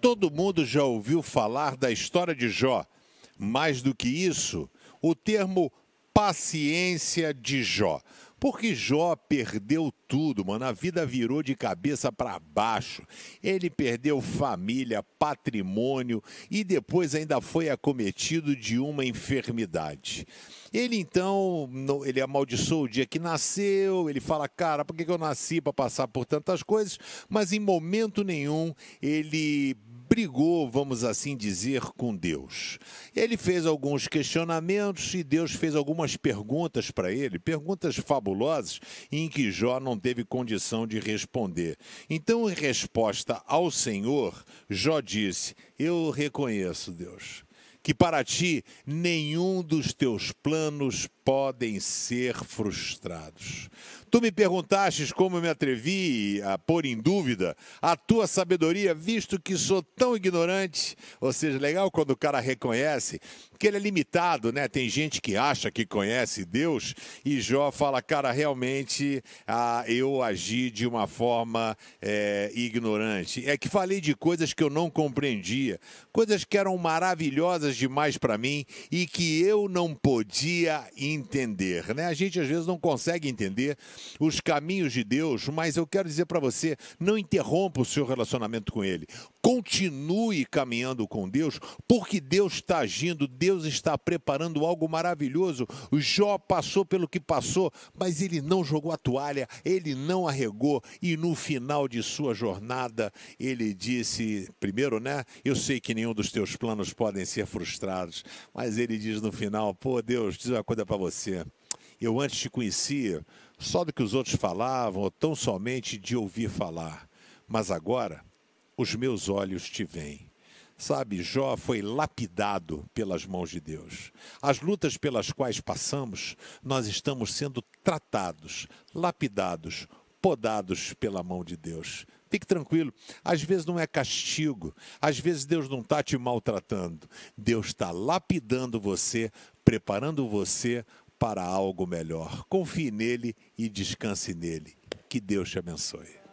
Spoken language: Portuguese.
Todo mundo já ouviu falar da história de Jó. Mais do que isso, o termo paciência de Jó. Porque Jó perdeu tudo, mano. A vida virou de cabeça para baixo. Ele perdeu família, patrimônio e depois ainda foi acometido de uma enfermidade. Ele então, ele amaldiçoou o dia que nasceu, ele fala, cara, por que eu nasci para passar por tantas coisas? Mas em momento nenhum ele brigou, vamos assim dizer, com Deus. Ele fez alguns questionamentos e Deus fez algumas perguntas para ele, perguntas fabulosas em que Jó não teve condição de responder. Então, em resposta ao Senhor, Jó disse: Eu reconheço, Deus, que para ti nenhum dos teus planos podem ser frustrados. Tu me perguntastes como eu me atrevi a pôr em dúvida a tua sabedoria, visto que sou tão ignorante. Ou seja, legal quando o cara reconhece que ele é limitado, né? Tem gente que acha que conhece Deus e Jó fala, cara, realmente ah, eu agi de uma forma é, ignorante. É que falei de coisas que eu não compreendia, coisas que eram maravilhosas demais para mim e que eu não podia entender. Né? A gente às vezes não consegue entender os caminhos de Deus, mas eu quero dizer para você: não interrompa o seu relacionamento com Ele. Continue caminhando com Deus, porque Deus está agindo, Deus está preparando algo maravilhoso. O Jó passou pelo que passou, mas ele não jogou a toalha, ele não arregou, e no final de sua jornada, ele disse: primeiro, né? Eu sei que nenhum dos teus planos podem ser frustrados frustrados. Mas ele diz no final: pô, Deus, diz uma coisa para você. Eu antes te conhecia só do que os outros falavam, ou tão somente de ouvir falar. Mas agora os meus olhos te veem. Sabe, Jó foi lapidado pelas mãos de Deus. As lutas pelas quais passamos, nós estamos sendo tratados, lapidados, podados pela mão de Deus. Fique tranquilo. Às vezes não é castigo, às vezes Deus não está te maltratando. Deus está lapidando você, preparando você para algo melhor. Confie nele e descanse nele. Que Deus te abençoe.